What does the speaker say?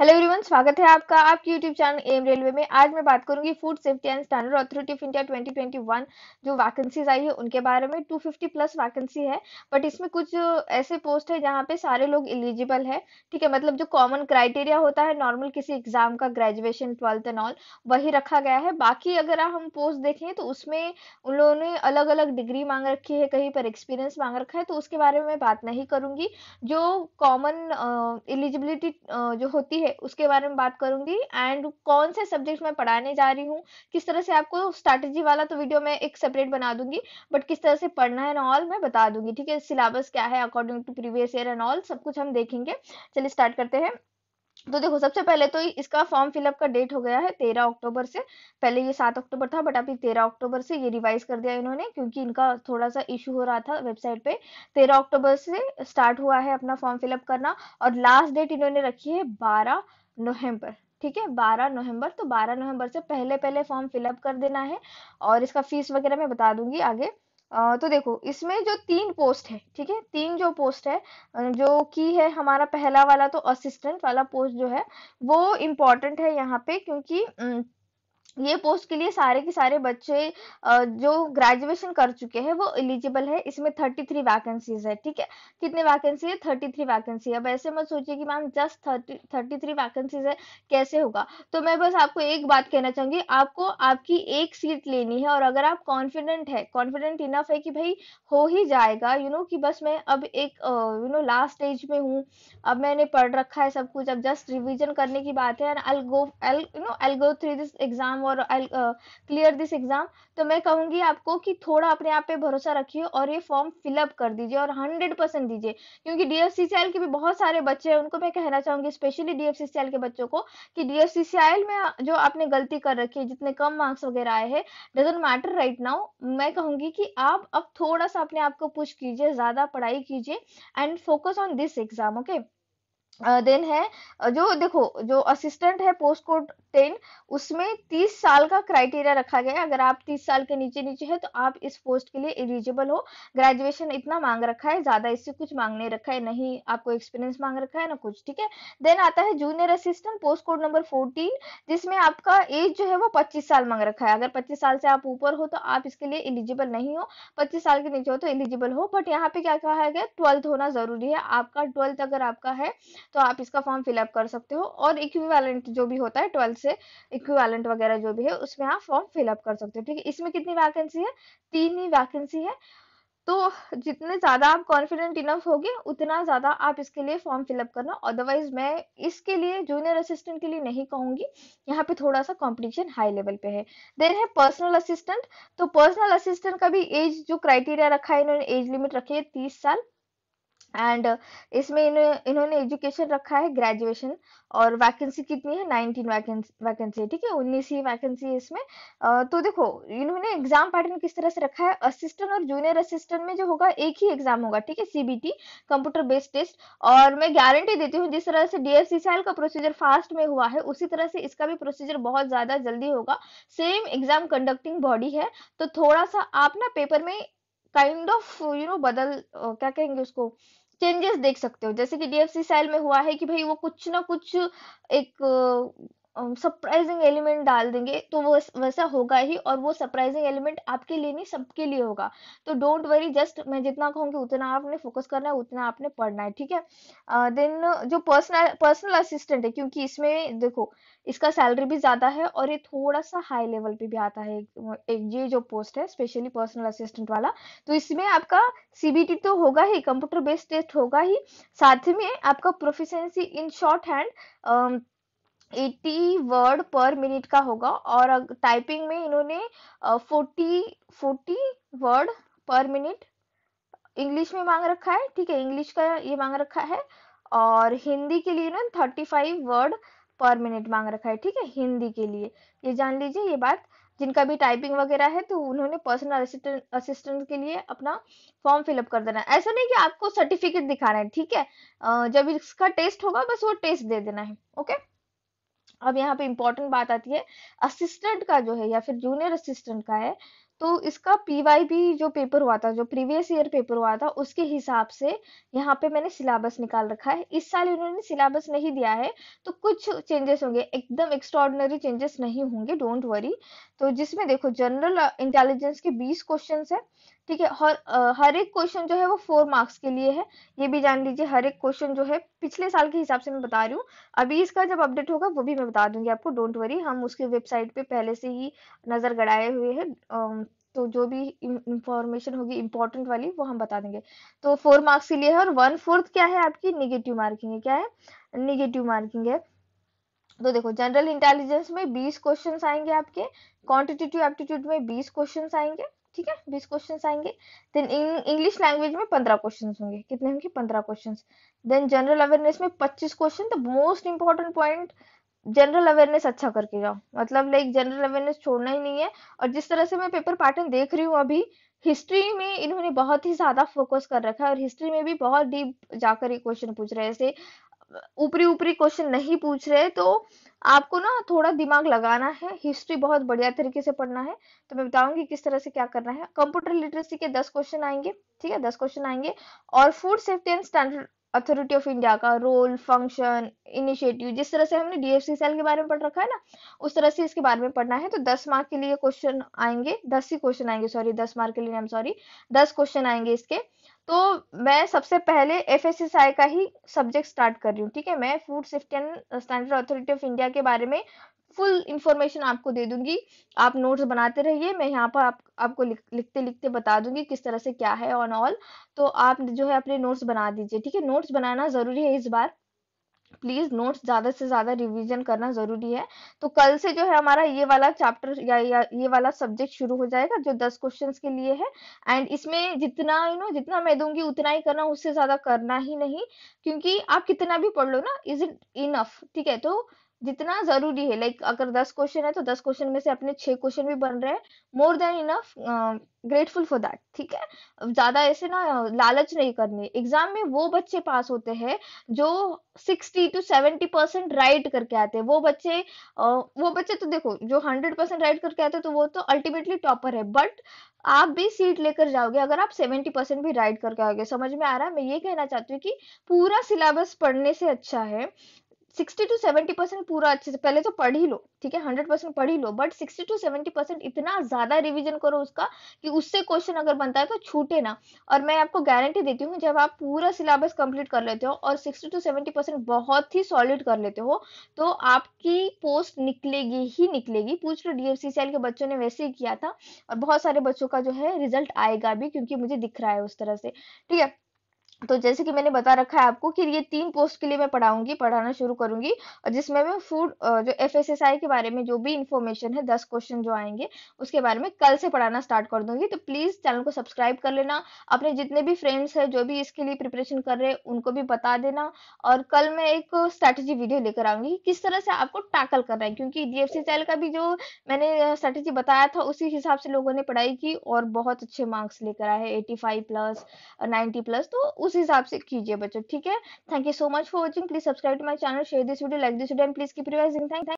hello everyone स्वागत है आपका आपके यूट्यूब चैनल एम रेलवे में आज मैं बात करूंगी food safety and standard authority of India 2021 जो वैकेंसीज आई है उनके बारे में 250 प्लस वैकेंसी है बट इसमें कुछ ऐसे पोस्ट है जहां पे सारे लोग एलिजिबल है ठीक है मतलब जो कॉमन क्राइटेरिया होता है नॉर्मल किसी एग्जाम का ग्रेजुएशन ट्वेल्थ एंड ऑल वही रखा गया है बाकी अगर हम पोस्ट देखें तो उसमें उन लोगों ने अलग अलग डिग्री मांग रखी है कहीं पर एक्सपीरियंस मांग रखा है तो उसके बारे में बात नहीं करूंगी जो कॉमन एलिजिबिलिटी जो होती है उसके बारे में बात करूंगी एंड कौन से सब्जेक्ट मैं पढ़ाने जा रही हूँ किस तरह से आपको स्ट्रैटेजी वाला तो वीडियो मैं एक सेपरेट बना दूंगी बट किस तरह से पढ़ना है ऑल मैं बता दूंगी ठीक है सिलेबस क्या है according to previous year and all सब कुछ हम देखेंगे चलिए स्टार्ट करते हैं तो देखो सबसे पहले तो इसका फॉर्म फिलअप का डेट हो गया है तेरह अक्टूबर से पहले ये सात अक्टूबर था बट अभी तेरह अक्टूबर से ये रिवाइज कर दिया इन्होंने क्योंकि इनका थोड़ा सा इशू हो रहा था वेबसाइट पे तेरह अक्टूबर से स्टार्ट हुआ है अपना फॉर्म फिलअप करना और लास्ट डेट इन्होंने रखी है बारह नवम्बर ठीक है बारह नवंबर तो बारह नवंबर से पहले पहले फॉर्म फिलअप कर देना है और इसका फीस वगैरह मैं बता दूंगी आगे तो देखो इसमें जो तीन पोस्ट है ठीक है तीन जो पोस्ट है जो की है हमारा पहला वाला तो असिस्टेंट वाला पोस्ट जो है वो इम्पोर्टेंट है यहाँ पे क्योंकि ये पोस्ट के लिए सारे के सारे बच्चे जो ग्रेजुएशन कर चुके हैं वो एलिजिबल है इसमें थर्टी थ्री वैकेंसीज है ठीक है कितने वैकेंसी है थर्टी थ्री वैकेंसी है अब ऐसे मत सोचिए कि ma'am just thirty thirty three vacancies है कैसे होगा तो मैं बस आपको एक बात कहना चाहूंगी आपको आपकी एक सीट लेनी है और अगर आप कॉन्फिडेंट है कॉन्फिडेंट इनफ है कि भाई हो ही जाएगा यू you नो know, कि बस मैं अब एक यू नो लास्ट स्टेज में हूँ अब मैंने पढ़ रखा है सब कुछ अब जस्ट रिविजन करने की बात है and I go you know go this exam और आई क्लियर दिस एग्ज़ाम तो मैं कहूंगी आपको कि थोड़ा अपने आप पे भरोसा रखिए और ये फॉर्म फिलअप कर दीजिए और हंड्रेड परसेंट दीजिए क्योंकि डी के भी बहुत सारे बच्चे हैं उनको मैं कहना चाहूंगी स्पेशली डी के बच्चों को कि डी में जो आपने गलती कर रखी है जितने कम मार्क्स वगैरह आए हैं डजेंट मैटर राइट नाउ मैं कहूंगी कि आप अब थोड़ा सा अपने आप को पुश कीजिए ज़्यादा पढ़ाई कीजिए and focus on this exam okay then है जो देखो जो असिस्टेंट है पोस्ट कोड टेन उसमें तीस साल का क्राइटेरिया रखा गया है अगर आप तीस साल के नीचे नीचे है तो आप इस पोस्ट के लिए एलिजिबल हो ग्रेजुएशन इतना मांग रखा है ज्यादा इससे कुछ मांग नहीं रखा है नहीं आपको एक्सपीरियंस मांग रखा है ना कुछ ठीक है देन आता है junior assistant post code number fourteen जिसमें आपका एज जो है वो पच्चीस साल मांग रखा है अगर पच्चीस साल से आप ऊपर हो तो आप इसके लिए एलिजिबल नहीं हो पच्चीस साल के नीचे हो तो एलिजिबल हो बट यहाँ पे क्या कहा गया ट्वेल्थ होना जरूरी है आपका ट्वेल्थ अगर आपका है तो आप इसका फॉर्म फिलअप कर सकते हो और इक्विवेलेंट जो भी होता है ट्वेल्थ से इक्विवेलेंट वगैरह जो भी है उसमें आप फॉर्म फिलअप कर सकते हो ठीक है इसमें कितनी वैकेंसी है तीन ही वैकेंसी है तो जितने ज़्यादा आप कॉन्फिडेंट इनफ होगे उतना ज़्यादा आप इसके लिए फॉर्म फिलअप करना अदरवाइज मैं इसके लिए जूनियर असिस्टेंट के लिए नहीं कहूंगी यहाँ पे थोड़ा सा कंपटीशन हाई लेवल पे है देन है पर्सनल असिस्टेंट तो पर्सनल असिस्टेंट का भी एज जो क्राइटेरिया रखा है इन्होंने एज लिमिट रखी है तीस साल एंड uh, इसमें इन, इन्होंने एजुकेशन रखा है ग्रेजुएशन और वैकेंसी कितनी है नाइनटीन वैकेंसी है ठीक है उन्नीस ही वैकेंसी है इसमें तो देखो इन्होंने एग्जाम पैटर्न किस तरह से रखा है असिस्टेंट और जूनियर असिस्टेंट में जो होगा एक ही एग्जाम होगा ठीक है सीबीटी कंप्यूटर बेस्ड टेस्ट और मैं गारंटी देती हूँ जिस तरह से डीएफसीसीएल का प्रोसीजर फास्ट में हुआ है उसी तरह से इसका भी प्रोसीजर बहुत ज्यादा जल्दी होगा सेम एग्जाम कंडक्टिंग बॉडी है तो थोड़ा सा आप ना पेपर में काइंड ऑफ यू नो बदल क्या कहेंगे उसको चेंजेस देख सकते हो जैसे कि डीएफसी साइल में हुआ है कि भाई वो कुछ ना कुछ एक सरप्राइजिंग एलिमेंट डाल देंगे तो वो वैसा होगा ही और वो सरप्राइजिंग एलिमेंट आपके लिए नहीं सबके लिए होगा तो डोंट वरी जस्ट मैं जितना कहूँगी उतना आपने फोकस करना है उतना आपने पढ़ना है ठीक है देन uh, जो पर्सनल पर्सनल असिस्टेंट है क्योंकि इसमें देखो इसका सैलरी भी ज़्यादा है और ये थोड़ा सा हाई लेवल पे भी आता है एक ये जो पोस्ट है स्पेशली पर्सनल असिस्टेंट वाला तो इसमें आपका सीबीटी तो होगा ही कंप्यूटर बेस्ड टेस्ट होगा ही साथ में आपका proficiency in shorthand eighty word per minute का होगा और टाइपिंग में इन्होंने forty forty word per minute English में मांग रखा है ठीक है इंग्लिश का ये मांग रखा है और हिंदी के लिए ना thirty five word per minute मांग रखा है ठीक है हिंदी के लिए ये जान लीजिए ये बात जिनका भी टाइपिंग वगैरह है तो उन्होंने पर्सनल असिस्टेंट असिस्टेंट के लिए अपना फॉर्म फिलअप कर देना है ऐसा नहीं कि आपको सर्टिफिकेट दिखाना है ठीक है जब इसका टेस्ट होगा बस वो टेस्ट दे देना है ओके अब यहाँ पे इम्पोर्टेंट बात आती है असिस्टेंट का जो है या फिर जूनियर असिस्टेंट का है तो इसका भी जो पेपर हुआ था जो प्रीवियस ईयर पेपर हुआ था उसके हिसाब से यहाँ पे मैंने सिलेबस निकाल रखा है इस साल इन्होंने सिलेबस नहीं दिया है तो कुछ चेंजेस होंगे एकदम एक्स्ट्रॉर्डनरी चेंजेस नहीं होंगे डोंट वरी तो जिसमें देखो जनरल इंटेलिजेंस के बीस क्वेश्चन है ठीक है हर हर एक क्वेश्चन जो है वो फोर मार्क्स के लिए है ये भी जान लीजिए हर एक क्वेश्चन जो है पिछले साल के हिसाब से मैं बता रही हूँ अभी इसका जब अपडेट होगा वो भी मैं बता दूंगी आपको डोंट वरी हम उसके वेबसाइट पे पहले से ही नजर गड़ाए हुए हैं तो जो भी इंफॉर्मेशन होगी इंपॉर्टेंट वाली वो हम बता देंगे तो फोर मार्क्स के लिए है और वन फोर्थ क्या है आपकी निगेटिव मार्किंग है क्या है निगेटिव मार्किंग है तो देखो जनरल इंटेलिजेंस में 20 क्वेश्चन आएंगे आपके क्वांटिटेटिव एप्टीट्यूड में 20 क्वेश्चन आएंगे ठीक है 20 क्वेश्चन आएंगे देन इंग्लिश लैंग्वेज में 15 क्वेश्चन होंगे कितने होंगे 15 क्वेश्चन देन जनरल अवेयरनेस में 25 question the most important point general awareness अच्छा करके जाओ मतलब लाइक जनरल अवेयरनेस छोड़ना ही नहीं है और जिस तरह से मैं पेपर पैटर्न देख रही हूँ अभी हिस्ट्री में इन्होंने बहुत ही ज्यादा फोकस कर रखा है और हिस्ट्री में भी बहुत डीप जाकर ये क्वेश्चन पूछ रहे हैं ऐसे ऊपरी ऊपरी क्वेश्चन नहीं पूछ रहे तो आपको ना थोड़ा दिमाग लगाना है हिस्ट्री बहुत बढ़िया तरीके से पढ़ना है तो मैं बताऊंगी किस तरह से क्या करना है कंप्यूटर लिटरेसी के दस क्वेश्चन आएंगे ठीक है दस क्वेश्चन आएंगे और food safety and standard authority of India का रोल फंक्शन इनिशिएटिव जिस तरह से हमने डीएफसी सेल के बारे में पढ़ रखा है ना उस तरह से इसके बारे में पढ़ना है तो दस मार्क के लिए क्वेश्चन आएंगे दस ही क्वेश्चन आएंगे सॉरी दस मार्क के लिए आई सॉरी दस क्वेश्चन आएंगे इसके तो मैं सबसे पहले एफ का ही सब्जेक्ट स्टार्ट कर रही हूँ ठीक है मैं food safety and standard authority of India के बारे में फुल इंफॉर्मेशन आपको दे दूंगी आप नोट्स बनाते रहिए मैं यहाँ पर आप, आपको लिख, लिखते लिखते बता दूंगी किस तरह से क्या है ऑन ऑल तो आप जो है अपने नोट्स बना दीजिए ठीक है नोट्स बनाना ज़रूरी है इस बार प्लीज नोट्स ज्यादा से ज्यादा रिवीजन करना जरूरी है तो कल से जो है हमारा ये वाला चैप्टर या, या ये वाला सब्जेक्ट शुरू हो जाएगा जो दस क्वेश्चंस के लिए है एंड इसमें जितना यू नो जितना मैं दूंगी उतना ही करना उससे ज्यादा करना ही नहीं क्योंकि आप कितना भी पढ़ लो ना इज इट इनफ ठीक है तो जितना जरूरी है लाइक अगर दस क्वेश्चन है तो दस क्वेश्चन में से अपने छह क्वेश्चन भी बन रहे हैं more than enough grateful for that ठीक है ज्यादा ऐसे ना लालच नहीं करनी एग्जाम में वो बच्चे पास होते हैं जो sixty to seventy percent right करके आते हैं वो बच्चे uh, वो बच्चे तो देखो जो हंड्रेड परसेंट राइट करके आते हैं तो वो तो अल्टीमेटली टॉपर है बट आप भी सीट लेकर जाओगे अगर आप सेवेंटी परसेंट भी राइट करके आओगे समझ में आ रहा है मैं ये कहना चाहती हूँ कि पूरा सिलेबस पढ़ने से अच्छा है सिक्सटी टू सेवेंटी परसेंट पूरा अच्छे से पहले तो पढ़ ही लो ठीक है हंड्रेड परसेंट पढ़ ही लो but sixty to seventy percent इतना ज्यादा रिविजन करो उसका कि उससे क्वेश्चन अगर बनता है तो छूटे ना और मैं आपको गारंटी देती हूँ जब आप पूरा सिलेबस कंप्लीट कर लेते हो और सिक्सटी टू सेवेंटी परसेंट बहुत ही सॉलिड कर लेते हो तो आपकी पोस्ट निकलेगी ही निकलेगी पूछ लो डीएफसीसीएल के बच्चों ने वैसे ही किया था और बहुत सारे बच्चों का जो है रिजल्ट आएगा भी क्योंकि मुझे दिख रहा है उस तरह से ठीक है तो जैसे कि मैंने बता रखा है आपको कि ये तीन पोस्ट के लिए मैं पढ़ाऊंगी पढ़ाना शुरू करूंगी और जिसमें मैं फूड जो एफ के बारे में जो भी इन्फॉर्मेशन है दस क्वेश्चन जो आएंगे उसके बारे में कल से पढ़ाना स्टार्ट कर दूंगी तो प्लीज चैनल को सब्सक्राइब कर लेना अपने जितने भी फ्रेंड्स है जो भी इसके लिए प्रिपरेशन कर रहे हैं उनको भी बता देना और कल मैं एक स्ट्रैटेजी वीडियो लेकर आऊंगी किस तरह से आपको टैकल करना है क्योंकि डीएफसी का भी जो मैंने स्ट्रैटेजी बताया था उसी हिसाब से लोगों ने पढ़ाई की और बहुत अच्छे मार्क्स लेकर आए एटी प्लस नाइन्टी प्लस तो उस उस हिसाब से कीजिए बच्चों ठीक है thank you so much for watching please subscribe to my channel share this video like this video and please keep revising thank